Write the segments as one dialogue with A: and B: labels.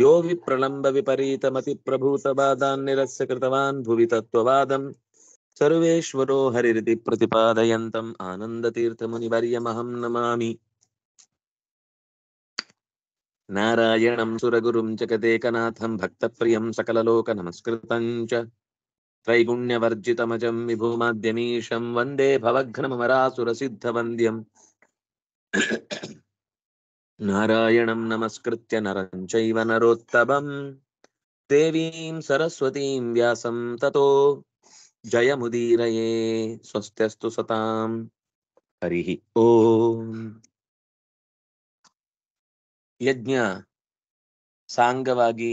A: యో విప్రలంబ విపరీతమతి ప్రభూత బాధాన్నిరస్య కృతవాన్ భువి తత్వవాదం సర్వేశ్వరో హరిరితి ప్రతిపాదయంతం ఆనందతీర్థమునివర్యమహం నమామి నారాయణం సురగురుం జగదేకనాథం భక్తప్రియం సకలలోక నమస్కృతం చ త్రైగుణ్యవర్జితమజం విభూమాద్యమీశం వందే భవఘ్నమరాసురసిద్ధవంద్యం ನಾರಾಯಣಂ ನಮಸ್ಕೃತ್ಯ नरं ನರೋತ್ತಮಂ ದೇವೀಂ ಸರಸ್ವತೀಂ ವ್ಯಾಸಂ ತತೋ ಜಯಮುದೀರಯೇ जयमुदीरये ಸತಾಂ ಹರಿಹಿ हरिः ಯಜ್ಞ ಸಾಂಗವಾಗಿ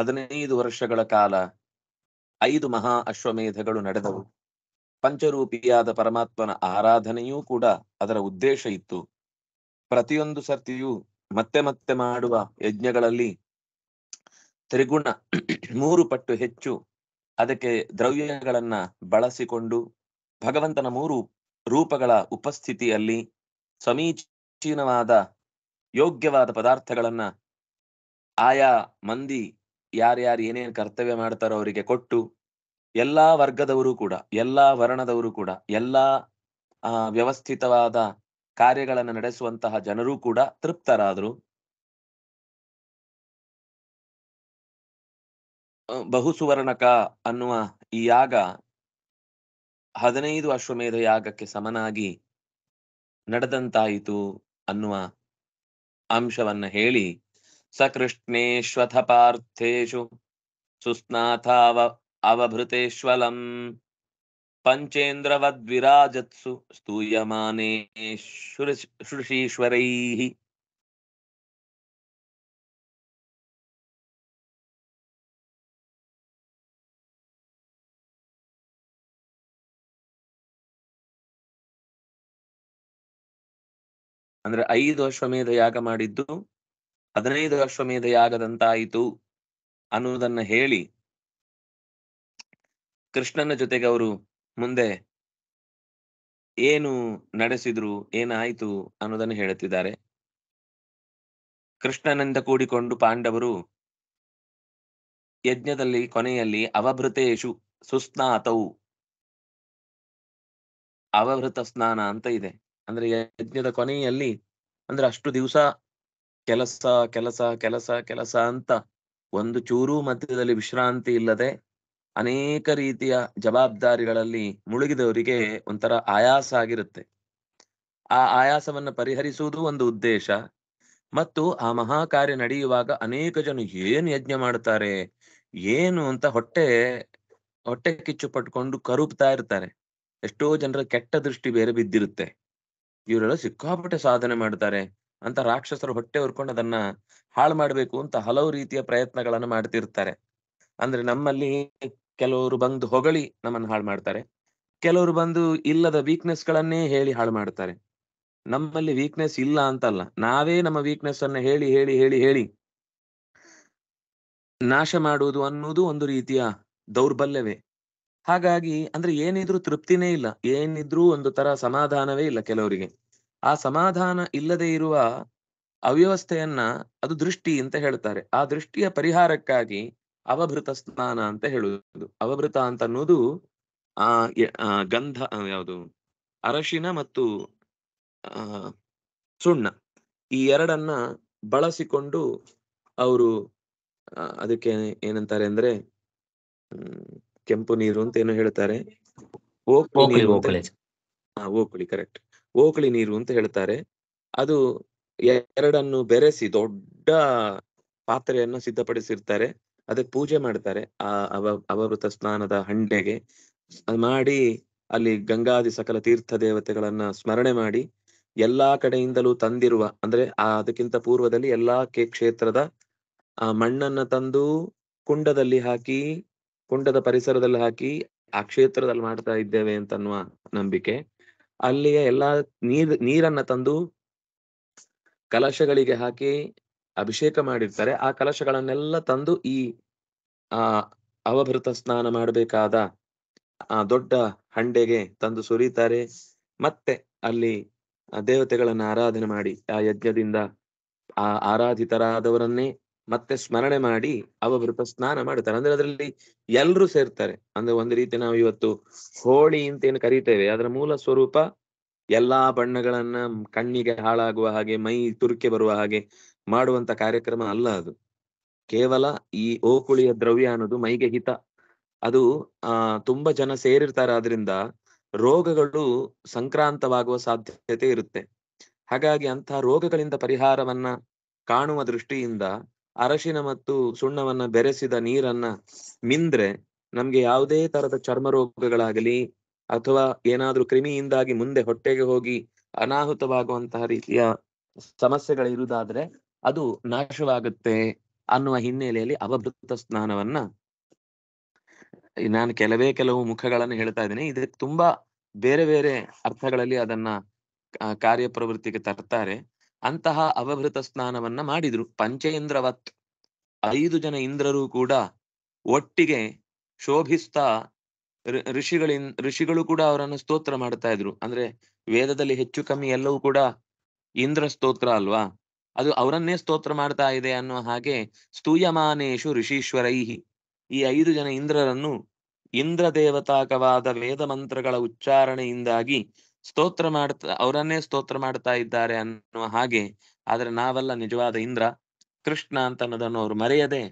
A: ಹದಿನೈದು ವರ್ಷಗಳ ಕಾಲ ಐದು ಮಹಾ ಅಶ್ವಮೇಧಗಳು ನಡೆದವು ಪಂಚರೂಪಿಯಾದ ಪರಮಾತ್ಮನ ಆರಾಧನೆಯೂ ಕೂಡ ಅದರ ಉದ್ದೇಶ ಇತ್ತು ಪ್ರತಿಯೊಂದು ಸರ್ತಿಯು ಮತ್ತೆ ಮತ್ತೆ ಮಾಡುವ ಯಜ್ಞಗಳಲ್ಲಿ ತ್ರಿಗುಣ ಮೂರು ಪಟ್ಟು ಹೆಚ್ಚು ಅದಕ್ಕೆ ದ್ರವ್ಯಗಳನ್ನ ಬಳಸಿಕೊಂಡು ಭಗವಂತನ ಮೂರು ರೂಪಗಳ ಉಪಸ್ಥಿತಿಯಲ್ಲಿ ಸಮೀಚೀನವಾದ ಯೋಗ್ಯವಾದ ಪದಾರ್ಥಗಳನ್ನ ಆಯಾ ಮಂದಿ ಯಾರ್ಯಾರು ಏನೇನು ಕರ್ತವ್ಯ ಮಾಡ್ತಾರೋ ಅವರಿಗೆ ಕೊಟ್ಟು ಎಲ್ಲಾ ವರ್ಗದವರು ಕೂಡ ಎಲ್ಲಾ ವರ್ಣದವರು ಕೂಡ ಎಲ್ಲಾ ಆ ವ್ಯವಸ್ಥಿತವಾದ ಕಾರ್ಯಗಳನ್ನು ನಡೆಸುವಂತಹ ಜನರು ಕೂಡ ತೃಪ್ತರಾದರು ಬಹುಸುವರ್ಣಕ ಅನ್ನುವ ಈ ಯಾಗ ಹದಿನೈದು ಅಶ್ವಮೇಧ ಯಾಗಕ್ಕೆ ಸಮನಾಗಿ ನಡೆದಂತಾಯಿತು ಅನ್ನುವ ಅಂಶವನ್ನ ಹೇಳಿ ಸಕೃಷ್ಣೇಶ್ವಥ ಪಾರ್ಥೇಶು ಸುಸ್ನಾಥ ಅವಭೃತೇಶ್ವಲಂ ಪಂಚೇಂದ್ರವದ್ವಿರಾಜತ್ಸು ಸ್ತೂಯಮಾನೇ श्रुषीश्वरैः ಅಂದ್ರೆ ಐದು ಅಶ್ವಮೇಧ ಯಾಗ ಮಾಡಿದ್ದು ಹದಿನೈದು ಅಶ್ವಮೇಧ ಯಾಗದಂತಾಯಿತು ಅನ್ನುವುದನ್ನ ಹೇಳಿ ಕೃಷ್ಣನ ಜೊತೆಗೆ ಅವರು ಮುಂದೆ ಏನು ನಡೆಸಿದ್ರು ಏನಾಯಿತು ಅನ್ನೋದನ್ನು ಹೇಳುತ್ತಿದ್ದಾರೆ ಕೃಷ್ಣನಿಂದ ಕೂಡಿಕೊಂಡು ಪಾಂಡವರು ಯಜ್ಞದಲ್ಲಿ ಕೊನೆಯಲ್ಲಿ ಅವಭೃತೇಶು ಸುಸ್ನಾತವು ಅವಭೃತ ಸ್ನಾನ ಅಂತ ಇದೆ ಅಂದ್ರೆ ಯಜ್ಞದ ಕೊನೆಯಲ್ಲಿ ಅಂದ್ರೆ ಅಷ್ಟು ದಿವಸ ಕೆಲಸ ಕೆಲಸ ಕೆಲಸ ಕೆಲಸ ಅಂತ ಒಂದು ಚೂರು ಮಧ್ಯದಲ್ಲಿ ವಿಶ್ರಾಂತಿ ಇಲ್ಲದೆ ಅನೇಕ ರೀತಿಯ ಜವಾಬ್ದಾರಿಗಳಲ್ಲಿ ಮುಳುಗಿದವರಿಗೆ ಒಂಥರ ಆಯಾಸ ಆಗಿರುತ್ತೆ ಆ ಆಯಾಸವನ್ನ ಪರಿಹರಿಸುವುದು ಒಂದು ಉದ್ದೇಶ ಮತ್ತು ಆ ಮಹಾ ಕಾರ್ಯ ನಡೆಯುವಾಗ ಅನೇಕ ಜನ ಏನು ಯಜ್ಞ ಮಾಡುತ್ತಾರೆ ಏನು ಅಂತ ಹೊಟ್ಟೆ ಹೊಟ್ಟೆ ಕಿಚ್ಚು ಪಟ್ಕೊಂಡು ಕರುಪ್ತಾ ಇರ್ತಾರೆ ಎಷ್ಟೋ ಜನರ ಕೆಟ್ಟ ದೃಷ್ಟಿ ಬೇರೆ ಬಿದ್ದಿರುತ್ತೆ ಇವರೆಲ್ಲ ಸಿಕ್ಕಾಪಟ್ಟೆ ಸಾಧನೆ ಮಾಡ್ತಾರೆ ಅಂತ ರಾಕ್ಷಸರು ಹೊಟ್ಟೆ ಹೊರ್ಕೊಂಡು ಅದನ್ನ ಹಾಳು ಮಾಡಬೇಕು ಅಂತ ಹಲವು ರೀತಿಯ ಪ್ರಯತ್ನಗಳನ್ನ ಮಾಡ್ತಿರ್ತಾರೆ ಅಂದ್ರೆ ನಮ್ಮಲ್ಲಿ ಕೆಲವರು ಬಂದು ಹೊಗಳಿ ನಮ್ಮನ್ನು ಹಾಳು ಮಾಡ್ತಾರೆ ಕೆಲವರು ಬಂದು ಇಲ್ಲದ ವೀಕ್ನೆಸ್ ಗಳನ್ನೇ ಹೇಳಿ ಹಾಳು ಮಾಡ್ತಾರೆ ನಮ್ಮಲ್ಲಿ ವೀಕ್ನೆಸ್ ಇಲ್ಲ ಅಂತಲ್ಲ ನಾವೇ ನಮ್ಮ ವೀಕ್ನೆಸ್ ಅನ್ನ ಹೇಳಿ ಹೇಳಿ ಹೇಳಿ ಹೇಳಿ ನಾಶ ಮಾಡುವುದು ಅನ್ನೋದು ಒಂದು ರೀತಿಯ ದೌರ್ಬಲ್ಯವೇ ಹಾಗಾಗಿ ಅಂದ್ರೆ ಏನಿದ್ರು ತೃಪ್ತಿನೇ ಇಲ್ಲ ಏನಿದ್ರೂ ಒಂದು ತರ ಸಮಾಧಾನವೇ ಇಲ್ಲ ಕೆಲವರಿಗೆ ಆ ಸಮಾಧಾನ ಇಲ್ಲದೆ ಇರುವ ಅವ್ಯವಸ್ಥೆಯನ್ನ ಅದು ದೃಷ್ಟಿ ಅಂತ ಹೇಳ್ತಾರೆ ಆ ದೃಷ್ಟಿಯ ಪರಿಹಾರಕ್ಕಾಗಿ ಅವಭೃತ ಸ್ನಾನ ಅಂತ ಹೇಳುವುದು ಅವಭೃತ ಅಂತ ಅನ್ನೋದು ಆ ಗಂಧ ಯಾವುದು ಅರಶಿನ ಮತ್ತು ಆ ಸುಣ್ಣ ಈ ಎರಡನ್ನ ಬಳಸಿಕೊಂಡು ಅವರು ಅದಕ್ಕೆ ಏನಂತಾರೆ ಅಂದ್ರೆ ಕೆಂಪು ನೀರು ಅಂತ ಏನು ಹೇಳ್ತಾರೆ ಓಕುಳಿ ಕರೆಕ್ಟ್ ಓಕುಳಿ ನೀರು ಅಂತ ಹೇಳ್ತಾರೆ ಅದು ಎರಡನ್ನು ಬೆರೆಸಿ ದೊಡ್ಡ ಪಾತ್ರೆಯನ್ನು ಸಿದ್ಧಪಡಿಸಿರ್ತಾರೆ ಅದಕ್ಕೆ ಪೂಜೆ ಮಾಡ್ತಾರೆ ಆ ಅವ ಅವವೃತ ಸ್ನಾನದ ಹಂಡೆಗೆ ಮಾಡಿ ಅಲ್ಲಿ ಗಂಗಾದಿ ಸಕಲ ತೀರ್ಥ ದೇವತೆಗಳನ್ನ ಸ್ಮರಣೆ ಮಾಡಿ ಎಲ್ಲಾ ಕಡೆಯಿಂದಲೂ ತಂದಿರುವ ಅಂದ್ರೆ ಆ ಅದಕ್ಕಿಂತ ಪೂರ್ವದಲ್ಲಿ ಎಲ್ಲಾ ಕೆ ಕ್ಷೇತ್ರದ ಆ ಮಣ್ಣನ್ನ ತಂದು ಕುಂಡದಲ್ಲಿ ಹಾಕಿ ಕುಂಡದ ಪರಿಸರದಲ್ಲಿ ಹಾಕಿ ಆ ಕ್ಷೇತ್ರದಲ್ಲಿ ಮಾಡ್ತಾ ಇದ್ದೇವೆ ಅಂತನ್ನುವ ನಂಬಿಕೆ ಅಲ್ಲಿಯ ಎಲ್ಲಾ ನೀರ್ ನೀರನ್ನ ತಂದು ಕಲಶಗಳಿಗೆ ಹಾಕಿ ಅಭಿಷೇಕ ಮಾಡಿರ್ತಾರೆ ಆ ಕಲಶಗಳನ್ನೆಲ್ಲ ತಂದು ಈ ಆ ಅವಭೃತ ಸ್ನಾನ ಮಾಡಬೇಕಾದ ಆ ದೊಡ್ಡ ಹಂಡೆಗೆ ತಂದು ಸುರಿತಾರೆ ಮತ್ತೆ ಅಲ್ಲಿ ದೇವತೆಗಳನ್ನ ಆರಾಧನೆ ಮಾಡಿ ಆ ಯಜ್ಞದಿಂದ ಆ ಆರಾಧಿತರಾದವರನ್ನೇ ಮತ್ತೆ ಸ್ಮರಣೆ ಮಾಡಿ ಅವಭೃತ ಸ್ನಾನ ಮಾಡುತ್ತಾರೆ ಅಂದ್ರೆ ಅದರಲ್ಲಿ ಎಲ್ಲರೂ ಸೇರ್ತಾರೆ ಅಂದ್ರೆ ಒಂದು ರೀತಿ ನಾವು ಇವತ್ತು ಹೋಳಿ ಅಂತ ಏನು ಕರೀತೇವೆ ಅದರ ಮೂಲ ಸ್ವರೂಪ ಎಲ್ಲಾ ಬಣ್ಣಗಳನ್ನ ಕಣ್ಣಿಗೆ ಹಾಳಾಗುವ ಹಾಗೆ ಮೈ ತುರುಕೆ ಬರುವ ಹಾಗೆ ಮಾಡುವಂತ ಕಾರ್ಯಕ್ರಮ ಅಲ್ಲ ಅದು ಕೇವಲ ಈ ಓಕುಳಿಯ ದ್ರವ್ಯ ಅನ್ನೋದು ಮೈಗೆ ಹಿತ ಅದು ಆ ತುಂಬಾ ಜನ ಸೇರಿರ್ತಾರೆ ಆದ್ರಿಂದ ರೋಗಗಳು ಸಂಕ್ರಾಂತವಾಗುವ ಸಾಧ್ಯತೆ ಇರುತ್ತೆ ಹಾಗಾಗಿ ಅಂತಹ ರೋಗಗಳಿಂದ ಪರಿಹಾರವನ್ನ ಕಾಣುವ ದೃಷ್ಟಿಯಿಂದ ಅರಶಿನ ಮತ್ತು ಸುಣ್ಣವನ್ನ ಬೆರೆಸಿದ ನೀರನ್ನ ಮಿಂದ್ರೆ ನಮ್ಗೆ ಯಾವುದೇ ತರದ ಚರ್ಮ ರೋಗಗಳಾಗಲಿ ಅಥವಾ ಏನಾದ್ರೂ ಕ್ರಿಮಿಯಿಂದಾಗಿ ಮುಂದೆ ಹೊಟ್ಟೆಗೆ ಹೋಗಿ ಅನಾಹುತವಾಗುವಂತಹ ರೀತಿಯ ಸಮಸ್ಯೆಗಳಿರುವುದಾದ್ರೆ ಅದು ನಾಶವಾಗುತ್ತೆ ಅನ್ನುವ ಹಿನ್ನೆಲೆಯಲ್ಲಿ ಅವಭೃತ ಸ್ನಾನವನ್ನ ನಾನು ಕೆಲವೇ ಕೆಲವು ಮುಖಗಳನ್ನು ಹೇಳ್ತಾ ಇದ್ದೀನಿ ಇದಕ್ಕೆ ತುಂಬಾ ಬೇರೆ ಬೇರೆ ಅರ್ಥಗಳಲ್ಲಿ ಅದನ್ನ ಕಾರ್ಯಪ್ರವೃತ್ತಿಗೆ ತರ್ತಾರೆ ಅಂತಹ ಅವಭೃತ ಸ್ನಾನವನ್ನ ಮಾಡಿದ್ರು ಪಂಚೇಂದ್ರವತ್ ಐದು ಜನ ಇಂದ್ರರು ಕೂಡ ಒಟ್ಟಿಗೆ ಶೋಭಿಸ್ತಾ ಋಷಿಗಳಿನ್ ಋಷಿಗಳು ಕೂಡ ಅವರನ್ನು ಸ್ತೋತ್ರ ಮಾಡ್ತಾ ಇದ್ರು ಅಂದ್ರೆ ವೇದದಲ್ಲಿ ಹೆಚ್ಚು ಕಮ್ಮಿ ಎಲ್ಲವೂ ಕೂಡ ಇಂದ್ರ ಸ್ತೋತ್ರ ಅಲ್ವಾ ಅದು ಅವರನ್ನೇ ಸ್ತೋತ್ರ ಮಾಡ್ತಾ ಇದೆ ಅನ್ನುವ ಹಾಗೆ ಸ್ತೂಯಮಾನೇಶು ಋಷೀಶ್ವರೈಹಿ ಈ ಐದು ಜನ ಇಂದ್ರರನ್ನು ಇಂದ್ರ ದೇವತಾಕವಾದ ವೇದ ಮಂತ್ರಗಳ ಉಚ್ಚಾರಣೆಯಿಂದಾಗಿ ಸ್ತೋತ್ರ ಮಾಡ್ತಾ ಅವರನ್ನೇ ಸ್ತೋತ್ರ ಮಾಡ್ತಾ ಇದ್ದಾರೆ ಅನ್ನುವ ಹಾಗೆ ಆದ್ರೆ ನಾವೆಲ್ಲ ನಿಜವಾದ ಇಂದ್ರ ಕೃಷ್ಣ ಅಂತ ಅನ್ನೋದನ್ನು ಅವರು ಮರೆಯದೆ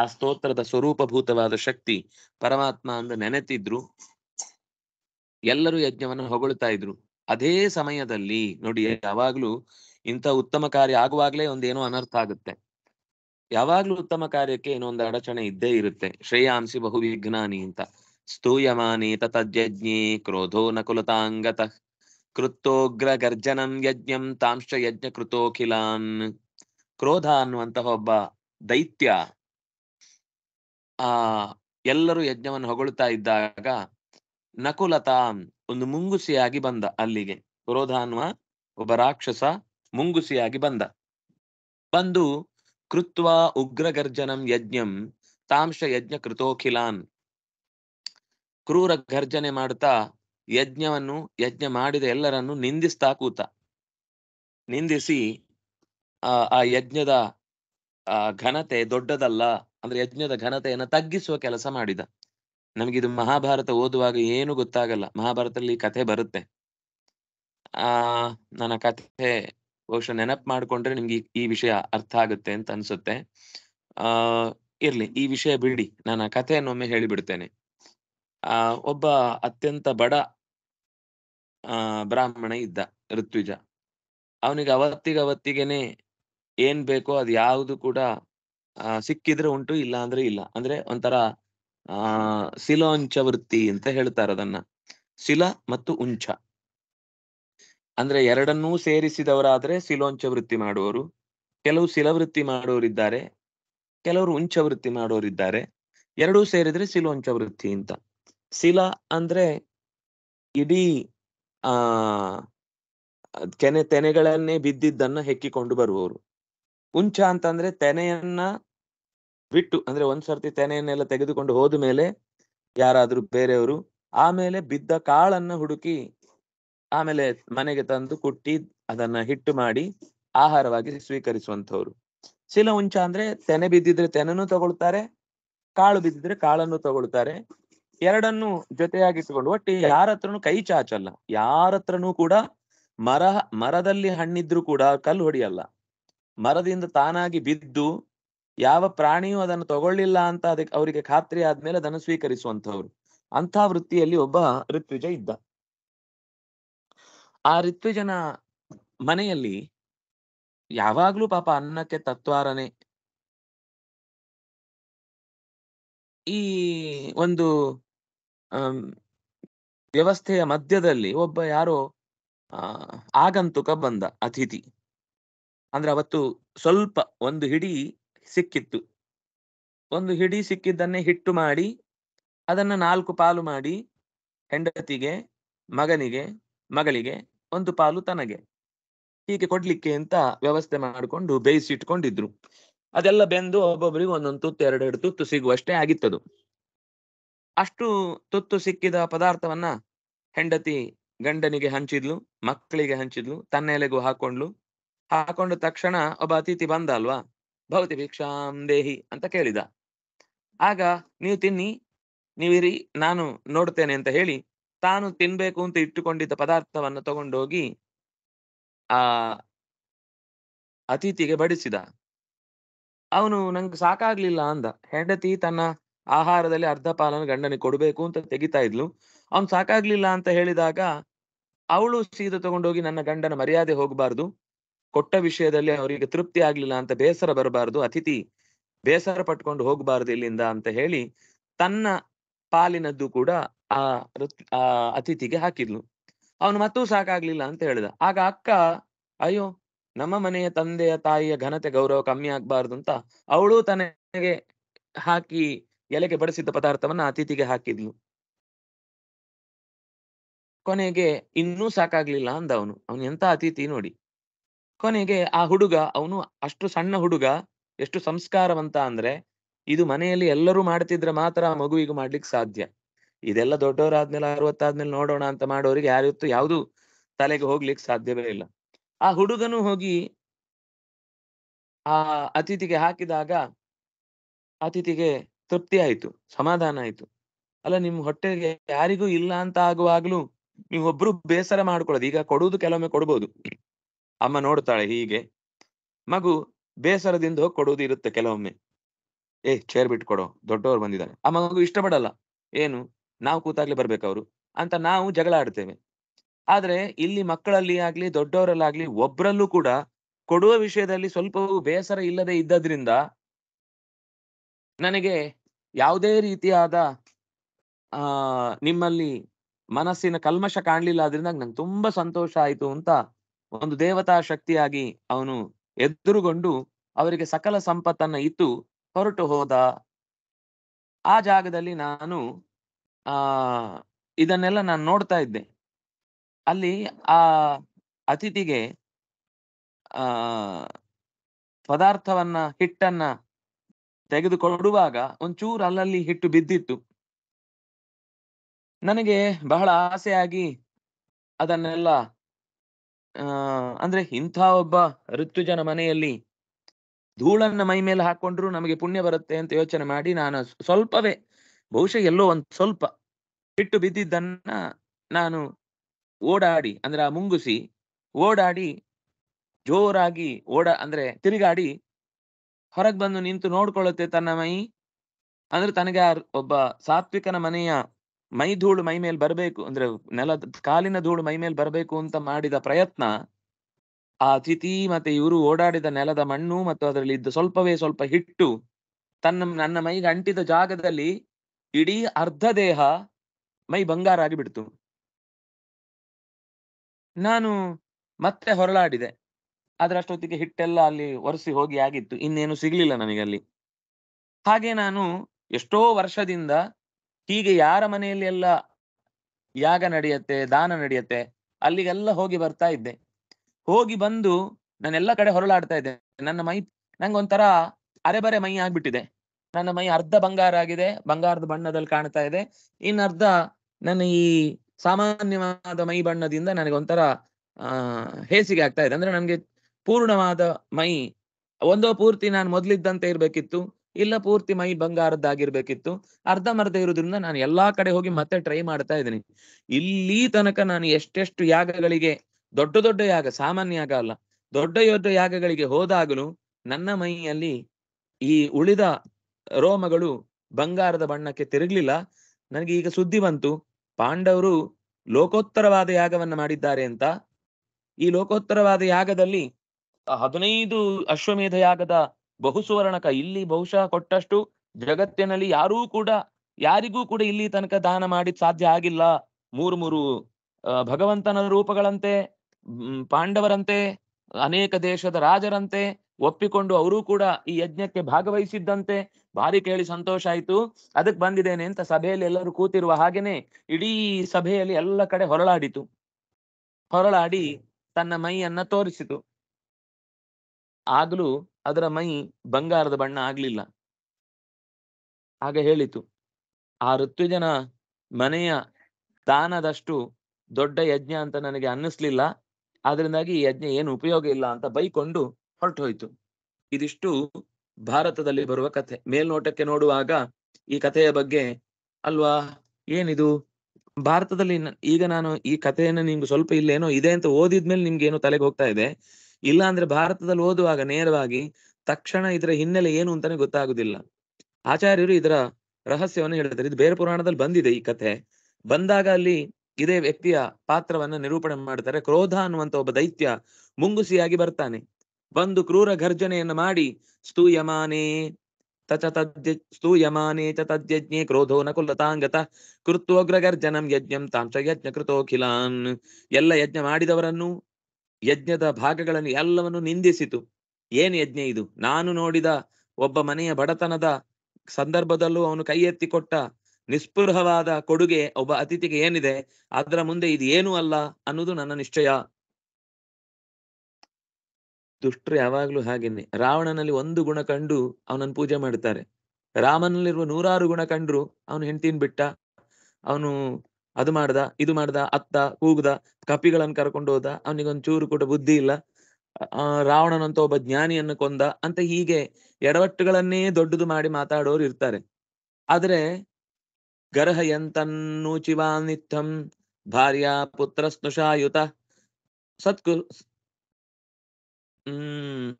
A: ಆ ಸ್ತೋತ್ರದ ಸ್ವರೂಪಭೂತವಾದ ಶಕ್ತಿ ಪರಮಾತ್ಮ ಅಂದು ನೆನೆತಿದ್ರು ಎಲ್ಲರೂ ಯಜ್ಞವನ್ನು ಹೊಗಳ್ತಾ ಇದ್ರು ಅದೇ ಸಮಯದಲ್ಲಿ ನೋಡಿ ಯಾವಾಗ್ಲೂ ಇಂಥ ಉತ್ತಮ ಕಾರ್ಯ ಆಗುವಾಗ್ಲೇ ಒಂದೇನೋ ಅನರ್ಥ ಆಗುತ್ತೆ ಯಾವಾಗ್ಲೂ ಉತ್ತಮ ಕಾರ್ಯಕ್ಕೆ ಏನೋ ಒಂದು ಅಡಚಣೆ ಇದ್ದೇ ಇರುತ್ತೆ ಶ್ರೇಯಾಂಸಿ ಬಹು ವಿಘ್ನಾನಿ ಅಂತ ಸ್ತೂಯಮಾನಿ ತತಜ್ಞಿ ಕ್ರೋಧೋ ನಕುಲತಾಂಗತಃ ಕೃತೋಗ್ರ ಗರ್ಜನಂ ಯಜ್ಞಂ ತಾಂಶ ಯಜ್ಞ ಕೃತೋಖಿಲಾನ್ ಕ್ರೋಧ ಅನ್ನುವಂತಹ ಒಬ್ಬ ದೈತ್ಯ ಆ ಎಲ್ಲರೂ ಯಜ್ಞವನ್ನು ಹೊಗಳುತ್ತಾ ಇದ್ದಾಗ ನಕುಲತಾಂ ಒಂದು ಮುಂಗುಸಿಯಾಗಿ ಬಂದ ಅಲ್ಲಿಗೆ ಕ್ರೋಧ ಅನ್ನುವ ಒಬ್ಬ ರಾಕ್ಷಸ ಮುಂಗುಸಿಯಾಗಿ ಬಂದ ಬಂದು ಕೃತ್ವ ಉಗ್ರಗರ್ಜನಂ ಯಜ್ಞಂ ತಾಂಶ ಯಜ್ಞ ಕೃತೋಖಿಲಾನ್ ಕ್ರೂರ ಗರ್ಜನೆ ಮಾಡ್ತಾ ಯಜ್ಞವನ್ನು ಯಜ್ಞ ಮಾಡಿದ ಎಲ್ಲರನ್ನು ನಿಂದಿಸ್ತಾ ಕೂತ ನಿಂದಿಸಿ ಆ ಯಜ್ಞದ ಆ ಘನತೆ ದೊಡ್ಡದಲ್ಲ ಅಂದ್ರೆ ಯಜ್ಞದ ಘನತೆಯನ್ನು ತಗ್ಗಿಸುವ ಕೆಲಸ ಮಾಡಿದ ನಮಗಿದು ಮಹಾಭಾರತ ಓದುವಾಗ ಏನು ಗೊತ್ತಾಗಲ್ಲ ಮಹಾಭಾರತದಲ್ಲಿ ಕಥೆ ಬರುತ್ತೆ ಆ ನನ್ನ ಕಥೆ ಬಹುಶಃ ನೆನಪ್ ಮಾಡ್ಕೊಂಡ್ರೆ ನಿಮ್ಗೆ ಈ ವಿಷಯ ಅರ್ಥ ಆಗುತ್ತೆ ಅಂತ ಅನ್ಸುತ್ತೆ ಆ ಇರ್ಲಿ ಈ ವಿಷಯ ಬಿಡಿ ನಾನು ಆ ಕಥೆಯನ್ನೊಮ್ಮೆ ಹೇಳಿಬಿಡ್ತೇನೆ ಆ ಒಬ್ಬ ಅತ್ಯಂತ ಬಡ ಆ ಬ್ರಾಹ್ಮಣ ಇದ್ದ ಋತ್ವಿಜ ಅವನಿಗೆ ಅವತ್ತಿಗವತ್ತಿಗೆನೆ ಏನ್ ಬೇಕೋ ಅದು ಯಾವುದು ಕೂಡ ಸಿಕ್ಕಿದ್ರೆ ಉಂಟು ಇಲ್ಲ ಅಂದ್ರೆ ಇಲ್ಲ ಅಂದ್ರೆ ಒಂಥರ ಆ ಶಿಲಾಂಚ ವೃತ್ತಿ ಅಂತ ಹೇಳ್ತಾರೆ ಅದನ್ನ ಶಿಲ ಮತ್ತು ಉಂಚ ಅಂದ್ರೆ ಎರಡನ್ನೂ ಸೇರಿಸಿದವರಾದ್ರೆ ಸಿಲೋಂಚ ವೃತ್ತಿ ಮಾಡುವವರು ಕೆಲವು ಶಿಲವೃತ್ತಿ ಮಾಡೋರಿದ್ದಾರೆ ಕೆಲವರು ಉಂಚ ವೃತ್ತಿ ಮಾಡೋರಿದ್ದಾರೆ ಎರಡೂ ಸೇರಿದ್ರೆ ಸಿಲೋಂಚ ವೃತ್ತಿ ಅಂತ ಶಿಲಾ ಅಂದ್ರೆ ಇಡೀ ಆ ಕೆನೆ ತೆನೆಗಳನ್ನೇ ಬಿದ್ದಿದ್ದನ್ನ ಹೆಕ್ಕಿಕೊಂಡು ಬರುವವರು ಉಂಚ ಅಂತಂದ್ರೆ ತೆನೆಯನ್ನ ಬಿಟ್ಟು ಅಂದ್ರೆ ಒಂದ್ಸರ್ತಿ ತೆನೆಯನ್ನೆಲ್ಲ ತೆಗೆದುಕೊಂಡು ಹೋದ್ಮೇಲೆ ಮೇಲೆ ಯಾರಾದ್ರೂ ಬೇರೆಯವರು ಆಮೇಲೆ ಬಿದ್ದ ಕಾಳನ್ನ ಹುಡುಕಿ ಆಮೇಲೆ ಮನೆಗೆ ತಂದು ಕುಟ್ಟಿ ಅದನ್ನ ಹಿಟ್ಟು ಮಾಡಿ ಆಹಾರವಾಗಿ ಸ್ವೀಕರಿಸುವಂತವ್ರು ಶಿಲ ಉಂಚ ಅಂದ್ರೆ ತೆನೆ ಬಿದ್ದಿದ್ರೆ ತೆನನ್ನು ತಗೊಳ್ತಾರೆ ಕಾಳು ಬಿದ್ದಿದ್ರೆ ಕಾಳನ್ನು ತಗೊಳ್ತಾರೆ ಎರಡನ್ನು ಜೊತೆಯಾಗಿಸಿಕೊಂಡು ಒಟ್ಟು ಯಾರ ಹತ್ರನು ಕೈ ಚಾಚಲ್ಲ ಯಾರ ಹತ್ರನೂ ಕೂಡ ಮರ ಮರದಲ್ಲಿ ಹಣ್ಣಿದ್ರು ಕೂಡ ಕಲ್ಲು ಹೊಡೆಯಲ್ಲ ಮರದಿಂದ ತಾನಾಗಿ ಬಿದ್ದು ಯಾವ ಪ್ರಾಣಿಯೂ ಅದನ್ನು ತಗೊಳ್ಳಿಲ್ಲ ಅಂತ ಅದಕ್ಕೆ ಅವರಿಗೆ ಖಾತ್ರಿ ಆದ್ಮೇಲೆ ಅದನ್ನು ಸ್ವೀಕರಿಸುವಂತವ್ರು ಅಂತ ವೃತ್ತಿಯಲ್ಲಿ ಒಬ್ಬ ಋತ್ವಿಜ ಇದ್ದ ಆ ಋತ್ವಿಜನ ಮನೆಯಲ್ಲಿ ಯಾವಾಗ್ಲೂ ಪಾಪ ಅನ್ನಕ್ಕೆ ತತ್ವಾರನೆ ಈ ಒಂದು ವ್ಯವಸ್ಥೆಯ ಮಧ್ಯದಲ್ಲಿ ಒಬ್ಬ ಯಾರೋ ಆಗಂತುಕ ಬಂದ ಅತಿಥಿ ಅಂದ್ರೆ ಅವತ್ತು ಸ್ವಲ್ಪ ಒಂದು ಹಿಡಿ ಸಿಕ್ಕಿತ್ತು ಒಂದು ಹಿಡಿ ಸಿಕ್ಕಿದ್ದನ್ನೇ ಹಿಟ್ಟು ಮಾಡಿ ಅದನ್ನ ನಾಲ್ಕು ಪಾಲು ಮಾಡಿ ಹೆಂಡತಿಗೆ ಮಗನಿಗೆ ಮಗಳಿಗೆ ಒಂದು ಪಾಲು ತನಗೆ ಹೀಗೆ ಕೊಡ್ಲಿಕ್ಕೆ ಅಂತ ವ್ಯವಸ್ಥೆ ಮಾಡಿಕೊಂಡು ಬೇಯಿಸಿ ಇಟ್ಕೊಂಡಿದ್ರು ಅದೆಲ್ಲ ಬೆಂದು ಒಬ್ಬೊಬ್ಬರಿಗೆ ಒಂದೊಂದು ತುತ್ತು ಎರಡೆರಡು ತುತ್ತು ಸಿಗುವಷ್ಟೇ ಆಗಿತ್ತದು ಅಷ್ಟು ತುತ್ತು ಸಿಕ್ಕಿದ ಪದಾರ್ಥವನ್ನ ಹೆಂಡತಿ ಗಂಡನಿಗೆ ಹಂಚಿದ್ಲು ಮಕ್ಕಳಿಗೆ ಹಂಚಿದ್ಲು ತನ್ನ ಎಲೆಗೂ ಹಾಕೊಂಡ್ಲು ಹಾಕೊಂಡ ತಕ್ಷಣ ಒಬ್ಬ ಅತಿಥಿ ಬಂದ ಅಲ್ವಾ ಭವತಿ ಭಿಕ್ಷಾಂ ದೇಹಿ ಅಂತ ಕೇಳಿದ ಆಗ ನೀವು ತಿನ್ನಿ ನೀವಿರಿ ನಾನು ನೋಡ್ತೇನೆ ಅಂತ ಹೇಳಿ ತಾನು ತಿನ್ಬೇಕು ಅಂತ ಇಟ್ಟುಕೊಂಡಿದ್ದ ಪದಾರ್ಥವನ್ನು ತಗೊಂಡೋಗಿ ಆ ಅತಿಥಿಗೆ ಬಡಿಸಿದ ಅವನು ನಂಗೆ ಸಾಕಾಗ್ಲಿಲ್ಲ ಅಂದ ಹೆಂಡತಿ ತನ್ನ ಆಹಾರದಲ್ಲಿ ಅರ್ಧ ಪಾಲನ್ನು ಗಂಡನಿಗೆ ಕೊಡಬೇಕು ಅಂತ ತೆಗಿತಾ ಇದ್ಲು ಅವ್ನು ಸಾಕಾಗ್ಲಿಲ್ಲ ಅಂತ ಹೇಳಿದಾಗ ಅವಳು ಸೀದ ತಗೊಂಡೋಗಿ ನನ್ನ ಗಂಡನ ಮರ್ಯಾದೆ ಹೋಗಬಾರ್ದು ಕೊಟ್ಟ ವಿಷಯದಲ್ಲಿ ಅವರಿಗೆ ತೃಪ್ತಿ ಆಗ್ಲಿಲ್ಲ ಅಂತ ಬೇಸರ ಬರಬಾರ್ದು ಅತಿಥಿ ಬೇಸರ ಪಟ್ಕೊಂಡು ಹೋಗಬಾರ್ದು ಇಲ್ಲಿಂದ ಅಂತ ಹೇಳಿ ತನ್ನ ಪಾಲಿನದ್ದು ಕೂಡ ಆ ಅತಿಥಿಗೆ ಹಾಕಿದ್ಲು ಅವನು ಮತ್ತೂ ಸಾಕಾಗ್ಲಿಲ್ಲ ಅಂತ ಹೇಳಿದ ಆಗ ಅಕ್ಕ ಅಯ್ಯೋ ನಮ್ಮ ಮನೆಯ ತಂದೆಯ ತಾಯಿಯ ಘನತೆ ಗೌರವ ಕಮ್ಮಿ ಆಗ್ಬಾರ್ದು ಅಂತ ಅವಳು ತನಗೆ ಹಾಕಿ ಎಲೆಗೆ ಬಡಿಸಿದ್ದ ಪದಾರ್ಥವನ್ನ ಅತಿಥಿಗೆ ಹಾಕಿದ್ಲು ಕೊನೆಗೆ ಇನ್ನೂ ಸಾಕಾಗ್ಲಿಲ್ಲ ಅಂದ ಅವನು ಅವನು ಎಂತ ಅತಿಥಿ ನೋಡಿ ಕೊನೆಗೆ ಆ ಹುಡುಗ ಅವನು ಅಷ್ಟು ಸಣ್ಣ ಹುಡುಗ ಎಷ್ಟು ಸಂಸ್ಕಾರವಂತ ಅಂದ್ರೆ ಇದು ಮನೆಯಲ್ಲಿ ಎಲ್ಲರೂ ಮಾಡ್ತಿದ್ರೆ ಮಾತ್ರ ಆ ಮಗುವಿಗೂ ಮಾಡ್ಲಿಕ್ಕೆ ಸಾಧ್ಯ ಇದೆಲ್ಲ ದೊಡ್ಡವರಾದ್ಮೇಲೆ ಅರವತ್ತಾದ್ಮೇಲೆ ನೋಡೋಣ ಅಂತ ಮಾಡೋರಿಗೆ ಯಾರಿತ್ತು ಯಾವುದು ತಲೆಗೆ ಹೋಗ್ಲಿಕ್ಕೆ ಸಾಧ್ಯವೇ ಇಲ್ಲ ಆ ಹುಡುಗನು ಹೋಗಿ ಆ ಅತಿಥಿಗೆ ಹಾಕಿದಾಗ ಅತಿಥಿಗೆ ತೃಪ್ತಿ ಆಯ್ತು ಸಮಾಧಾನ ಆಯ್ತು ಅಲ್ಲ ನಿಮ್ ಹೊಟ್ಟೆಗೆ ಯಾರಿಗೂ ಇಲ್ಲ ಅಂತ ಆಗುವಾಗ್ಲೂ ನೀವೊಬ್ರು ಬೇಸರ ಮಾಡ್ಕೊಳ್ಳೋದು ಈಗ ಕೊಡುವುದು ಕೆಲವೊಮ್ಮೆ ಕೊಡ್ಬೋದು ಅಮ್ಮ ನೋಡ್ತಾಳೆ ಹೀಗೆ ಮಗು ಬೇಸರದಿಂದ ಹೋಗಿ ಕೊಡುವುದು ಇರುತ್ತೆ ಕೆಲವೊಮ್ಮೆ ಏ ಚೇರ್ ಬಿಟ್ಟು ಕೊಡೋ ದೊಡ್ಡವರು ಬಂದಿದ್ದಾರೆ ಆ ಮಗು ಇಷ್ಟಪಡಲ್ಲ ಏನು ನಾವು ಕೂತಾಗ್ಲಿ ಬರ್ಬೇಕು ಅವರು ಅಂತ ನಾವು ಜಗಳ ಆಡ್ತೇವೆ ಆದ್ರೆ ಇಲ್ಲಿ ಮಕ್ಕಳಲ್ಲಿ ಆಗ್ಲಿ ದೊಡ್ಡವರಲ್ಲಾಗ್ಲಿ ಒಬ್ರಲ್ಲೂ ಕೂಡ ಕೊಡುವ ವಿಷಯದಲ್ಲಿ ಸ್ವಲ್ಪವೂ ಬೇಸರ ಇಲ್ಲದೆ ಇದ್ದದ್ರಿಂದ ನನಗೆ ಯಾವುದೇ ರೀತಿಯಾದ ಆ ನಿಮ್ಮಲ್ಲಿ ಮನಸ್ಸಿನ ಕಲ್ಮಶ ಕಾಣ್ಲಿಲ್ಲ ಆದ್ರಿಂದ ನಂಗೆ ತುಂಬಾ ಸಂತೋಷ ಆಯ್ತು ಅಂತ ಒಂದು ದೇವತಾ ಶಕ್ತಿಯಾಗಿ ಅವನು ಎದುರುಗೊಂಡು ಅವರಿಗೆ ಸಕಲ ಸಂಪತ್ತನ್ನ ಇತ್ತು ಹೊರಟು ಹೋದ ಆ ಜಾಗದಲ್ಲಿ ನಾನು ಆ ಇದನ್ನೆಲ್ಲ ನಾನು ನೋಡ್ತಾ ಇದ್ದೆ ಅಲ್ಲಿ ಆ ಅತಿಥಿಗೆ ಆ ಪದಾರ್ಥವನ್ನ ಹಿಟ್ಟನ್ನ ತೆಗೆದುಕೊಡುವಾಗ ಒಂಚೂರು ಅಲ್ಲಲ್ಲಿ ಹಿಟ್ಟು ಬಿದ್ದಿತ್ತು ನನಗೆ ಬಹಳ ಆಸೆಯಾಗಿ ಅದನ್ನೆಲ್ಲ ಆ ಅಂದ್ರೆ ಇಂಥ ಒಬ್ಬ ಋತುಜನ ಮನೆಯಲ್ಲಿ ಧೂಳನ್ನ ಮೈ ಮೇಲೆ ಹಾಕೊಂಡ್ರು ನಮಗೆ ಪುಣ್ಯ ಬರುತ್ತೆ ಅಂತ ಯೋಚನೆ ಮಾಡಿ ನಾನು ಸ್ವಲ್ಪವೇ ಬಹುಶಃ ಎಲ್ಲೋ ಒಂದು ಸ್ವಲ್ಪ ಹಿಟ್ಟು ಬಿದ್ದಿದ್ದನ್ನ ನಾನು ಓಡಾಡಿ ಅಂದ್ರೆ ಆ ಮುಂಗುಸಿ ಓಡಾಡಿ ಜೋರಾಗಿ ಓಡ ಅಂದ್ರೆ ತಿರುಗಾಡಿ ಹೊರಗೆ ಬಂದು ನಿಂತು ನೋಡ್ಕೊಳ್ಳುತ್ತೆ ತನ್ನ ಮೈ ಅಂದ್ರೆ ತನಗೆ ಆ ಒಬ್ಬ ಸಾತ್ವಿಕನ ಮನೆಯ ಮೈ ಧೂಳು ಮೈ ಮೇಲೆ ಬರಬೇಕು ಅಂದ್ರೆ ನೆಲ ಕಾಲಿನ ಧೂಳು ಮೈ ಮೇಲೆ ಬರಬೇಕು ಅಂತ ಮಾಡಿದ ಪ್ರಯತ್ನ ಆ ಅತಿಥಿ ಮತ್ತೆ ಇವರು ಓಡಾಡಿದ ನೆಲದ ಮಣ್ಣು ಮತ್ತು ಅದರಲ್ಲಿ ಇದ್ದ ಸ್ವಲ್ಪವೇ ಸ್ವಲ್ಪ ಹಿಟ್ಟು ತನ್ನ ನನ್ನ ಮೈಗೆ ಅಂಟಿದ ಜಾಗದಲ್ಲಿ ಇಡೀ ಅರ್ಧ ದೇಹ ಮೈ ಬಂಗಾರ ಆಗಿಬಿಡ್ತು ನಾನು ಮತ್ತೆ ಹೊರಳಾಡಿದೆ ಅದರಷ್ಟೊತ್ತಿಗೆ ಹಿಟ್ಟೆಲ್ಲ ಅಲ್ಲಿ ಒರೆಸಿ ಹೋಗಿ ಆಗಿತ್ತು ಇನ್ನೇನು ಸಿಗ್ಲಿಲ್ಲ ನನಗೆ ಅಲ್ಲಿ ಹಾಗೆ ನಾನು ಎಷ್ಟೋ ವರ್ಷದಿಂದ ಹೀಗೆ ಯಾರ ಮನೆಯಲ್ಲಿ ಎಲ್ಲ ಯಾಗ ನಡೆಯತ್ತೆ ದಾನ ನಡೆಯತ್ತೆ ಅಲ್ಲಿಗೆಲ್ಲ ಹೋಗಿ ಬರ್ತಾ ಇದ್ದೆ ಹೋಗಿ ಬಂದು ನಾನೆಲ್ಲ ಕಡೆ ಹೊರಳಾಡ್ತಾ ಇದ್ದೆ ನನ್ನ ಮೈ ನಂಗೊಂಥರ ಅರೆಬರೆ ಮೈ ಆಗ್ಬಿಟ್ಟಿದೆ ನನ್ನ ಮೈ ಅರ್ಧ ಬಂಗಾರ ಆಗಿದೆ ಬಂಗಾರದ ಬಣ್ಣದಲ್ಲಿ ಕಾಣ್ತಾ ಇದೆ ಇನ್ನರ್ಧ ನನ್ನ ಈ ಸಾಮಾನ್ಯವಾದ ಮೈ ಬಣ್ಣದಿಂದ ನನಗೆ ಒಂಥರ ಆ ಹೇಸಿಗೆ ಆಗ್ತಾ ಇದೆ ಅಂದ್ರೆ ನನ್ಗೆ ಪೂರ್ಣವಾದ ಮೈ ಒಂದೋ ಪೂರ್ತಿ ನಾನು ಮೊದ್ಲಿದ್ದಂತೆ ಇರ್ಬೇಕಿತ್ತು ಇಲ್ಲ ಪೂರ್ತಿ ಮೈ ಬಂಗಾರದ್ದಾಗಿರ್ಬೇಕಿತ್ತು ಅರ್ಧ ಮರ್ಧ ಇರೋದ್ರಿಂದ ನಾನು ಎಲ್ಲಾ ಕಡೆ ಹೋಗಿ ಮತ್ತೆ ಟ್ರೈ ಮಾಡ್ತಾ ಇದ್ದೀನಿ ಇಲ್ಲಿ ತನಕ ನಾನು ಎಷ್ಟೆಷ್ಟು ಯಾಗಗಳಿಗೆ ದೊಡ್ಡ ದೊಡ್ಡ ಯಾಗ ಸಾಮಾನ್ಯ ಯಾಗ ಅಲ್ಲ ದೊಡ್ಡ ದೊಡ್ಡ ಯಾಗಗಳಿಗೆ ಹೋದಾಗಲೂ ನನ್ನ ಮೈಯಲ್ಲಿ ಈ ಉಳಿದ ರೋಮಗಳು ಬಂಗಾರದ ಬಣ್ಣಕ್ಕೆ ತಿರುಗ್ಲಿಲ್ಲ ನನಗೆ ಈಗ ಸುದ್ದಿ ಬಂತು ಪಾಂಡವರು ಲೋಕೋತ್ತರವಾದ ಯಾಗವನ್ನು ಮಾಡಿದ್ದಾರೆ ಅಂತ ಈ ಲೋಕೋತ್ತರವಾದ ಯಾಗದಲ್ಲಿ ಹದಿನೈದು ಅಶ್ವಮೇಧ ಯಾಗದ ಬಹುಸುವರ್ಣಕ ಇಲ್ಲಿ ಬಹುಶಃ ಕೊಟ್ಟಷ್ಟು ಜಗತ್ತಿನಲ್ಲಿ ಯಾರೂ ಕೂಡ ಯಾರಿಗೂ ಕೂಡ ಇಲ್ಲಿ ತನಕ ದಾನ ಮಾಡಿದ್ ಸಾಧ್ಯ ಆಗಿಲ್ಲ ಮೂರು ಮೂರು ಭಗವಂತನ ರೂಪಗಳಂತೆ ಪಾಂಡವರಂತೆ ಅನೇಕ ದೇಶದ ರಾಜರಂತೆ ಒಪ್ಪಿಕೊಂಡು ಅವರೂ ಕೂಡ ಈ ಯಜ್ಞಕ್ಕೆ ಭಾಗವಹಿಸಿದ್ದಂತೆ ಭಾರಿ ಕೇಳಿ ಸಂತೋಷ ಆಯ್ತು ಅದಕ್ಕೆ ಬಂದಿದ್ದೇನೆ ಅಂತ ಸಭೆಯಲ್ಲಿ ಎಲ್ಲರೂ ಕೂತಿರುವ ಹಾಗೇನೆ ಇಡೀ ಸಭೆಯಲ್ಲಿ ಎಲ್ಲ ಕಡೆ ಹೊರಳಾಡಿತು ಹೊರಳಾಡಿ ತನ್ನ ಮೈಯನ್ನ ತೋರಿಸಿತು ಆಗ್ಲೂ ಅದರ ಮೈ ಬಂಗಾರದ ಬಣ್ಣ ಆಗ್ಲಿಲ್ಲ ಆಗ ಹೇಳಿತು ಆ ಋತ್ವಿಜನ ಮನೆಯ ದಾನದಷ್ಟು ದೊಡ್ಡ ಯಜ್ಞ ಅಂತ ನನಗೆ ಅನ್ನಿಸ್ಲಿಲ್ಲ ಅದರಿಂದಾಗಿ ಈ ಯಜ್ಞ ಏನು ಉಪಯೋಗ ಇಲ್ಲ ಅಂತ ಬೈಕೊಂಡು ಹೊರಟು ಹೋಯ್ತು ಇದಿಷ್ಟು ಭಾರತದಲ್ಲಿ ಬರುವ ಕಥೆ ಮೇಲ್ನೋಟಕ್ಕೆ ನೋಡುವಾಗ ಈ ಕಥೆಯ ಬಗ್ಗೆ ಅಲ್ವಾ ಏನಿದು ಭಾರತದಲ್ಲಿ ಈಗ ನಾನು ಈ ಕಥೆಯನ್ನು ನಿಮ್ಗೆ ಸ್ವಲ್ಪ ಇಲ್ಲೇನೋ ಇದೆ ಅಂತ ಓದಿದ್ಮೇಲೆ ನಿಮ್ಗೆ ಏನೋ ತಲೆಗೆ ಹೋಗ್ತಾ ಇದೆ ಇಲ್ಲ ಅಂದ್ರೆ ಭಾರತದಲ್ಲಿ ಓದುವಾಗ ನೇರವಾಗಿ ತಕ್ಷಣ ಇದರ ಹಿನ್ನೆಲೆ ಏನು ಅಂತಾನೆ ಗೊತ್ತಾಗುದಿಲ್ಲ ಆಚಾರ್ಯರು ಇದರ ರಹಸ್ಯವನ್ನು ಹೇಳ್ತಾರೆ ಇದು ಬೇರೆ ಪುರಾಣದಲ್ಲಿ ಬಂದಿದೆ ಈ ಕಥೆ ಬಂದಾಗ ಅಲ್ಲಿ ಇದೇ ವ್ಯಕ್ತಿಯ ಪಾತ್ರವನ್ನ ನಿರೂಪಣೆ ಮಾಡ್ತಾರೆ ಕ್ರೋಧ ಅನ್ನುವಂತ ಒಬ್ಬ ದೈತ್ಯ ಮುಂಗುಸಿಯಾಗಿ ಬರ್ತಾನೆ ಬಂದು ಕ್ರೂರ ಘರ್ಜನೆಯನ್ನು ಮಾಡಿ ಸ್ತೂಯಮಾನೇ ತಚ ಸ್ತೂಯಮಾನೇ ಚ ತದ್ಯಜ್ಞೆ ಕ್ರೋಧೋ ನ ಕುಲತಾಂಗತ ಕೃತ್ವೋಗ್ರಗರ್ಜನಂ ಯಜ್ಞಂ ತಾಂಚ ಯಜ್ಞ ಕೃತೋಖಿಲಾನ್ ಎಲ್ಲ ಯಜ್ಞ ಮಾಡಿದವರನ್ನು ಯಜ್ಞದ ಭಾಗಗಳನ್ನು ಎಲ್ಲವನ್ನು ನಿಂದಿಸಿತು ಏನ್ ಯಜ್ಞ ಇದು ನಾನು ನೋಡಿದ ಒಬ್ಬ ಮನೆಯ ಬಡತನದ ಸಂದರ್ಭದಲ್ಲೂ ಅವನು ಕೈ ಎತ್ತಿಕೊಟ್ಟ ನಿಸ್ಪೃಹವಾದ ಕೊಡುಗೆ ಒಬ್ಬ ಅತಿಥಿಗೆ ಏನಿದೆ ಅದರ ಮುಂದೆ ಇದು ಏನೂ ಅಲ್ಲ ಅನ್ನೋದು ನನ್ನ ನಿಶ್ಚಯ ದುಷ್ಟರು ಯಾವಾಗ್ಲೂ ಹಾಗೇನೆ ರಾವಣನಲ್ಲಿ ಒಂದು ಗುಣ ಕಂಡು ಅವನನ್ನು ಪೂಜೆ ಮಾಡ್ತಾರೆ ರಾಮನಲ್ಲಿರುವ ನೂರಾರು ಗುಣ ಕಂಡ್ರು ಅವನು ಹೆಂಡತಿನ ಬಿಟ್ಟ ಅವನು ಅದು ಮಾಡ್ದ ಇದು ಮಾಡ್ದ ಅತ್ತ ಕೂಗ್ದ ಕಪಿಗಳನ್ನು ಕರ್ಕೊಂಡು ಹೋದ ಒಂದು ಚೂರು ಕೂಡ ಬುದ್ಧಿ ಇಲ್ಲ ರಾವಣನಂತ ಒಬ್ಬ ಜ್ಞಾನಿಯನ್ನು ಕೊಂದ ಅಂತ ಹೀಗೆ ಎಡವಟ್ಟುಗಳನ್ನೇ ದೊಡ್ಡದು ಮಾಡಿ ಮಾತಾಡೋರು ಇರ್ತಾರೆ ಆದ್ರೆ ಎಂತನ್ನು ಚಿವಾನಿತ್ಥಂ ಭಾರ್ಯ ಪುತ್ರ ಸ್ನುಷಾಯುತ ಸತ್ಕು ಹ್ಮ್.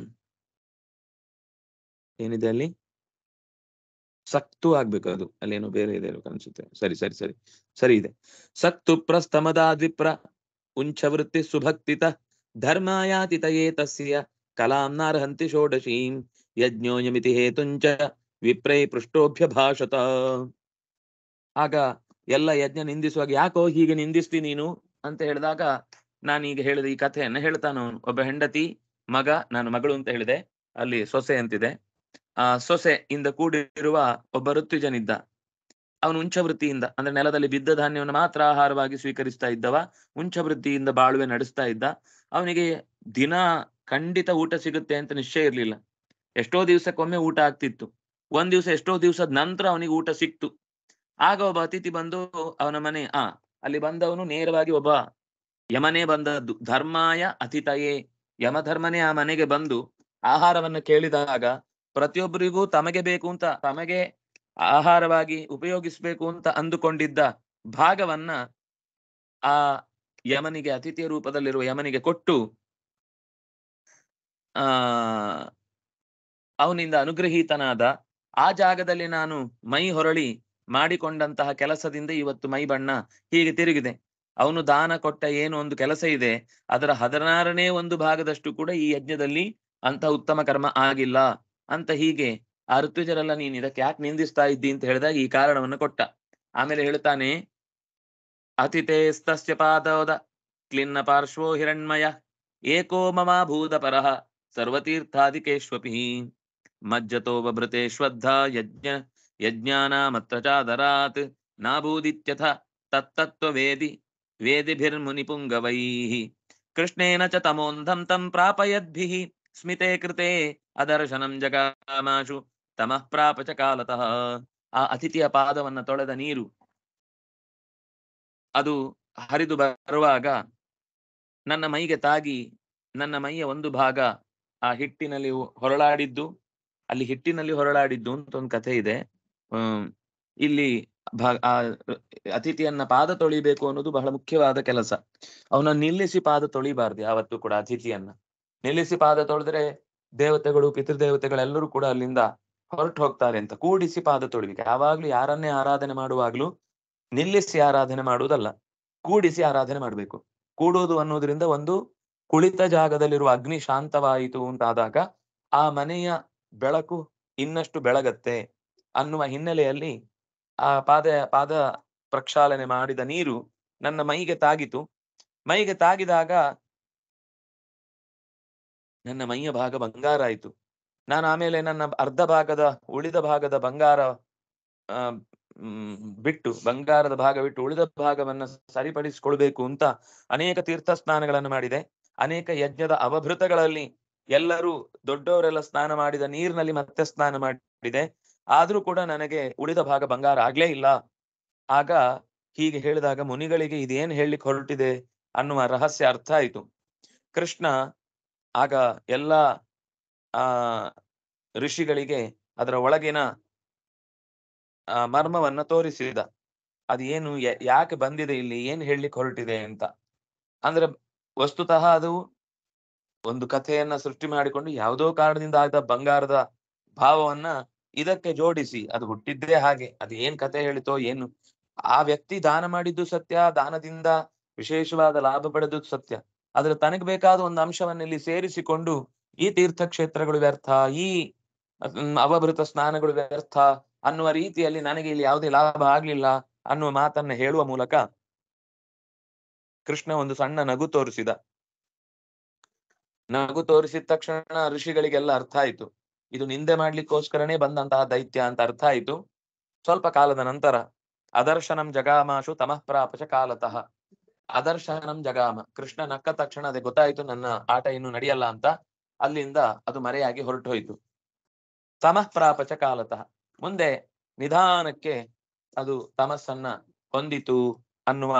A: ಏನಿದೆ ಅಲ್ಲಿ? ಸತ್ತು ಆಗ್ಬೇಕು ಅದು ಅಲ್ಲೇನೋ ಬೇರೆ ಇದೆ ಅನ್ಸುತ್ತೆ ಸರಿ ಸರಿ ಸರಿ ಸರಿ ಇದೆ ಸಕ್ತು ಉಂಚ ಉಂಚವೃತ್ತಿ ಸುಭಕ್ತಿತ ಏತಸ್ಯ ತಸ್ಯ ಕಲಾಂನಾರ್ಹಂತಿ ಷೋಡಶೀಂ ಯಜ್ಞೋಯಮಿತಿ ಹೇತುಂಚ ವಿಪ್ರೈ ಪೃಷ್ಟೋಭ್ಯ ಭಾಷತ ಆಗ ಎಲ್ಲ ಯಜ್ಞ ನಿಂದಿಸುವಾಗ ಯಾಕೋ ಹೀಗೆ ನಿಂದಿಸ್ತಿ ನೀನು ಅಂತ ಹೇಳಿದಾಗ ನಾನೀಗ ಹೇಳಿದ ಈ ಕಥೆಯನ್ನ ಹೇಳ್ತಾನ ಒಬ್ಬ ಹೆಂಡತಿ ಮಗ ನಾನು ಮಗಳು ಅಂತ ಹೇಳಿದೆ ಅಲ್ಲಿ ಸೊಸೆ ಅಂತಿದೆ ಆ ಸೊಸೆ ಇಂದ ಕೂಡಿರುವ ಒಬ್ಬ ಋತ್ವಿಜನಿದ್ದ ಅವನು ವೃತ್ತಿಯಿಂದ ಅಂದ್ರೆ ನೆಲದಲ್ಲಿ ಬಿದ್ದ ಧಾನ್ಯವನ್ನು ಮಾತ್ರ ಆಹಾರವಾಗಿ ಸ್ವೀಕರಿಸ್ತಾ ಇದ್ದವ ವೃತ್ತಿಯಿಂದ ಬಾಳುವೆ ನಡೆಸ್ತಾ ಇದ್ದ ಅವನಿಗೆ ದಿನ ಖಂಡಿತ ಊಟ ಸಿಗುತ್ತೆ ಅಂತ ನಿಶ್ಚಯ ಇರ್ಲಿಲ್ಲ ಎಷ್ಟೋ ದಿವಸಕ್ಕೊಮ್ಮೆ ಊಟ ಆಗ್ತಿತ್ತು ಒಂದ್ ದಿವಸ ಎಷ್ಟೋ ದಿವಸದ ನಂತರ ಅವನಿಗೆ ಊಟ ಸಿಕ್ತು ಆಗ ಒಬ್ಬ ಅತಿಥಿ ಬಂದು ಅವನ ಮನೆ ಆ ಅಲ್ಲಿ ಬಂದವನು ನೇರವಾಗಿ ಒಬ್ಬ ಯಮನೇ ಬಂದದ್ದು ಧರ್ಮಾಯ ಅತಿಥಯೇ ಯಮಧರ್ಮನೇ ಆ ಮನೆಗೆ ಬಂದು ಆಹಾರವನ್ನು ಕೇಳಿದಾಗ ಪ್ರತಿಯೊಬ್ಬರಿಗೂ ತಮಗೆ ಬೇಕು ಅಂತ ತಮಗೆ ಆಹಾರವಾಗಿ ಉಪಯೋಗಿಸ್ಬೇಕು ಅಂತ ಅಂದುಕೊಂಡಿದ್ದ ಭಾಗವನ್ನ ಆ ಯಮನಿಗೆ ಅತಿಥಿಯ ರೂಪದಲ್ಲಿರುವ ಯಮನಿಗೆ ಕೊಟ್ಟು ಆ ಅವನಿಂದ ಅನುಗ್ರಹೀತನಾದ ಆ ಜಾಗದಲ್ಲಿ ನಾನು ಮೈ ಹೊರಳಿ ಮಾಡಿಕೊಂಡಂತಹ ಕೆಲಸದಿಂದ ಇವತ್ತು ಮೈ ಬಣ್ಣ ಹೀಗೆ ತಿರುಗಿದೆ ಅವನು ದಾನ ಕೊಟ್ಟ ಏನು ಒಂದು ಕೆಲಸ ಇದೆ ಅದರ ಹದಿನಾರನೇ ಒಂದು ಭಾಗದಷ್ಟು ಕೂಡ ಈ ಯಜ್ಞದಲ್ಲಿ ಅಂತ ಉತ್ತಮ ಕರ್ಮ ಆಗಿಲ್ಲ ಅಂತ ಹೀಗೆ ಆ ಋತ್ವಿಜರೆಲ್ಲ ನೀನ್ ಇದಕ್ಕೆ ಯಾಕೆ ನಿಂದಿಸ್ತಾ ಇದ್ದಿ ಅಂತ ಹೇಳಿದಾಗ ಈ ಕಾರಣವನ್ನು ಕೊಟ್ಟ ಆಮೇಲೆ ಹೇಳ್ತಾನೆ ಅತಿಥೇಸ್ತಸ್ಯ ಪಾದೋದ ಕ್ಲಿನ್ನ ಪಾರ್ಶ್ವೋ ಹಿರಣ್ಮಯ ಏಕೋ ಮಮ ಭೂತ ಪರಹ ಸರ್ವತೀರ್ಥಾಧಿಕೇಶ್ವಪಿ ಮಜ್ಜತೋ ಬಭೃತೆ ಶ್ವದ್ಧ ಯಜ್ಞ ಯಜ್ಞಾನ ಮತ್ರ ಚಾದರಾತ್ ನಾಭೂದಿತ್ಯಥ ತತ್ತತ್ವವೇದಿ वेदिभिर्मुनिपुङ्गवैः ಕೃಷ್ಣೇನ ಚ ತಮೋಂಧಂ तं प्रापयद्भिः स्मिते कृते ಅದರ್ಶನಂ ಜಗಾಮಾಶು ತಮಃ ಪ್ರಾಪಚ ಕಾಲತಃ ಆ ಅತಿಥಿಯ ಪಾದವನ್ನ ತೊಳೆದ ನೀರು ಅದು ಹರಿದು ಬರುವಾಗ ನನ್ನ ಮೈಗೆ ತಾಗಿ ನನ್ನ ಮೈಯ ಒಂದು ಭಾಗ ಆ ಹಿಟ್ಟಿನಲ್ಲಿ ಹೊರಳಾಡಿದ್ದು ಅಲ್ಲಿ ಹಿಟ್ಟಿನಲ್ಲಿ ಹೊರಳಾಡಿದ್ದು ಅಂತ ಒಂದು ಕಥೆ ಇದೆ ಇಲ್ಲಿ ಆ ಅತಿಥಿಯನ್ನ ಪಾದ ತೊಳಿಬೇಕು ಅನ್ನೋದು ಬಹಳ ಮುಖ್ಯವಾದ ಕೆಲಸ ಅವನ ನಿಲ್ಲಿಸಿ ಪಾದ ತೊಳಿಬಾರ್ದು ಯಾವತ್ತು ಕೂಡ ಅತಿಥಿಯನ್ನ ನಿಲ್ಲಿಸಿ ಪಾದ ತೊಳೆದ್ರೆ ದೇವತೆಗಳು ಪಿತೃದೇವತೆಗಳೆಲ್ಲರೂ ಕೂಡ ಅಲ್ಲಿಂದ ಹೊರಟು ಹೋಗ್ತಾರೆ ಅಂತ ಕೂಡಿಸಿ ಪಾದ ತೊಳಿಬೇಕು ಯಾವಾಗ್ಲೂ ಯಾರನ್ನೇ ಆರಾಧನೆ ಮಾಡುವಾಗ್ಲೂ ನಿಲ್ಲಿಸಿ ಆರಾಧನೆ ಮಾಡುವುದಲ್ಲ ಕೂಡಿಸಿ ಆರಾಧನೆ ಮಾಡಬೇಕು ಕೂಡೋದು ಅನ್ನೋದ್ರಿಂದ ಒಂದು ಕುಳಿತ ಜಾಗದಲ್ಲಿರುವ ಅಗ್ನಿ ಶಾಂತವಾಯಿತು ಅಂತಾದಾಗ ಆ ಮನೆಯ ಬೆಳಕು ಇನ್ನಷ್ಟು ಬೆಳಗತ್ತೆ ಅನ್ನುವ ಹಿನ್ನೆಲೆಯಲ್ಲಿ ಆ ಪಾದ ಪಾದ ಪ್ರಕ್ಷಾಲನೆ ಮಾಡಿದ ನೀರು ನನ್ನ ಮೈಗೆ ತಾಗಿತು ಮೈಗೆ ತಾಗಿದಾಗ ನನ್ನ ಮೈಯ ಭಾಗ ಬಂಗಾರ ಆಯಿತು ನಾನು ಆಮೇಲೆ ನನ್ನ ಅರ್ಧ ಭಾಗದ ಉಳಿದ ಭಾಗದ ಬಂಗಾರ ಬಿಟ್ಟು ಬಂಗಾರದ ಭಾಗ ಬಿಟ್ಟು ಉಳಿದ ಭಾಗವನ್ನು ಸರಿಪಡಿಸಿಕೊಳ್ಬೇಕು ಅಂತ ಅನೇಕ ತೀರ್ಥ ಸ್ನಾನಗಳನ್ನು ಮಾಡಿದೆ ಅನೇಕ ಯಜ್ಞದ ಅವಭೃತಗಳಲ್ಲಿ ಎಲ್ಲರೂ ದೊಡ್ಡವರೆಲ್ಲ ಸ್ನಾನ ಮಾಡಿದ ನೀರಿನಲ್ಲಿ ಮತ್ತೆ ಸ್ನಾನ ಮಾಡಿದೆ ಆದ್ರೂ ಕೂಡ ನನಗೆ ಉಳಿದ ಭಾಗ ಬಂಗಾರ ಆಗ್ಲೇ ಇಲ್ಲ ಆಗ ಹೀಗೆ ಹೇಳಿದಾಗ ಮುನಿಗಳಿಗೆ ಇದೇನ್ ಹೇಳಲಿಕ್ಕೆ ಹೊರಟಿದೆ ಅನ್ನುವ ರಹಸ್ಯ ಅರ್ಥ ಆಯ್ತು ಕೃಷ್ಣ ಆಗ ಎಲ್ಲ ಆ ಋಷಿಗಳಿಗೆ ಅದರ ಒಳಗಿನ ಮರ್ಮವನ್ನ ತೋರಿಸಿದ ಅದೇನು ಯಾಕೆ ಬಂದಿದೆ ಇಲ್ಲಿ ಏನ್ ಹೇಳಲಿಕ್ಕೆ ಹೊರಟಿದೆ ಅಂತ ಅಂದ್ರೆ ವಸ್ತುತಃ ಅದು ಒಂದು ಕಥೆಯನ್ನ ಸೃಷ್ಟಿ ಮಾಡಿಕೊಂಡು ಯಾವುದೋ ಕಾರಣದಿಂದ ಆದ ಬಂಗಾರದ ಭಾವವನ್ನ ಇದಕ್ಕೆ ಜೋಡಿಸಿ ಅದು ಹುಟ್ಟಿದ್ದೇ ಹಾಗೆ ಅದು ಏನ್ ಕತೆ ಹೇಳಿತೋ ಏನು ಆ ವ್ಯಕ್ತಿ ದಾನ ಮಾಡಿದ್ದು ಸತ್ಯ ದಾನದಿಂದ ವಿಶೇಷವಾದ ಲಾಭ ಪಡೆದು ಸತ್ಯ ಆದ್ರೆ ತನಗೆ ಬೇಕಾದ ಒಂದು ಇಲ್ಲಿ ಸೇರಿಸಿಕೊಂಡು ಈ ತೀರ್ಥಕ್ಷೇತ್ರಗಳು ವ್ಯರ್ಥ ಈ ಅವಭೃತ ಸ್ನಾನಗಳು ವ್ಯರ್ಥ ಅನ್ನುವ ರೀತಿಯಲ್ಲಿ ನನಗೆ ಇಲ್ಲಿ ಯಾವುದೇ ಲಾಭ ಆಗ್ಲಿಲ್ಲ ಅನ್ನುವ ಮಾತನ್ನ ಹೇಳುವ ಮೂಲಕ ಕೃಷ್ಣ ಒಂದು ಸಣ್ಣ ನಗು ತೋರಿಸಿದ ನಗು ತೋರಿಸಿದ ತಕ್ಷಣ ಋಷಿಗಳಿಗೆಲ್ಲ ಅರ್ಥ ಆಯ್ತು ಇದು ನಿಂದೆ ಮಾಡ್ಲಿಕ್ಕೋಸ್ಕರನೇ ಬಂದಂತಹ ದೈತ್ಯ ಅಂತ ಅರ್ಥ ಆಯ್ತು ಸ್ವಲ್ಪ ಕಾಲದ ನಂತರ ಅದರ್ಶನಂ ಜಗಾಮಾಶು ತಮಃ ಪ್ರಾಪಚ ಕಾಲತಃ ಅದರ್ಶನಂ ಜಗಾಮ ಕೃಷ್ಣ ನಕ್ಕ ತಕ್ಷಣ ಅದೇ ಗೊತ್ತಾಯ್ತು ನನ್ನ ಆಟ ಇನ್ನು ನಡೆಯಲ್ಲ ಅಂತ ಅಲ್ಲಿಂದ ಅದು ಮರೆಯಾಗಿ ಹೊರಟು ಹೋಯಿತು ತಮಃ ಪ್ರಾಪಚ ಕಾಲತಃ ಮುಂದೆ ನಿಧಾನಕ್ಕೆ ಅದು ತಮಸ್ಸನ್ನ ಹೊಂದಿತು ಅನ್ನುವ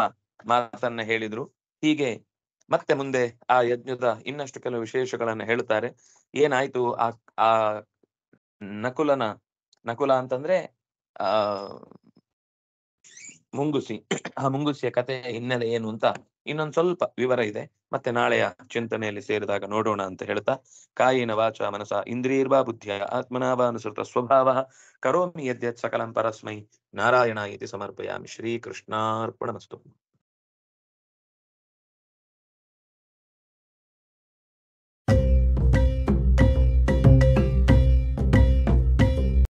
A: ಮಾತನ್ನ ಹೇಳಿದ್ರು ಹೀಗೆ ಮತ್ತೆ ಮುಂದೆ ಆ ಯಜ್ಞದ ಇನ್ನಷ್ಟು ಕೆಲವು ವಿಶೇಷಗಳನ್ನ ಹೇಳ್ತಾರೆ ಏನಾಯ್ತು ಆ ಆ ನಕುಲನ ನಕುಲ ಅಂತಂದ್ರೆ ಆ ಮುಂಗುಸಿ ಆ ಮುಂಗುಸಿಯ ಕಥೆಯ ಹಿನ್ನೆಲೆ ಏನು ಅಂತ ಇನ್ನೊಂದ್ ಸ್ವಲ್ಪ ವಿವರ ಇದೆ ಮತ್ತೆ ನಾಳೆಯ ಚಿಂತನೆಯಲ್ಲಿ ಸೇರಿದಾಗ ನೋಡೋಣ ಅಂತ ಹೇಳ್ತಾ ಕಾಯಿನ ವಾಚ ಮನಸ ಇಂದ್ರಿಯರ್ವಾ ಬುದ್ಧಿಯ ಆತ್ಮನಾವ ಅನುಸೃತ ಸ್ವಭಾವ ಕರೋಮಿ ಯದ್ಯತ್ ಸಕಲಂ ಪರಸ್ಮೈ ನಾರಾಯಣ ಇತಿ ಸಮರ್ಪಯಾಮಿ ಶ್ರೀಕೃಷ್ಣಾರ್ಪಣಮಸ್ತು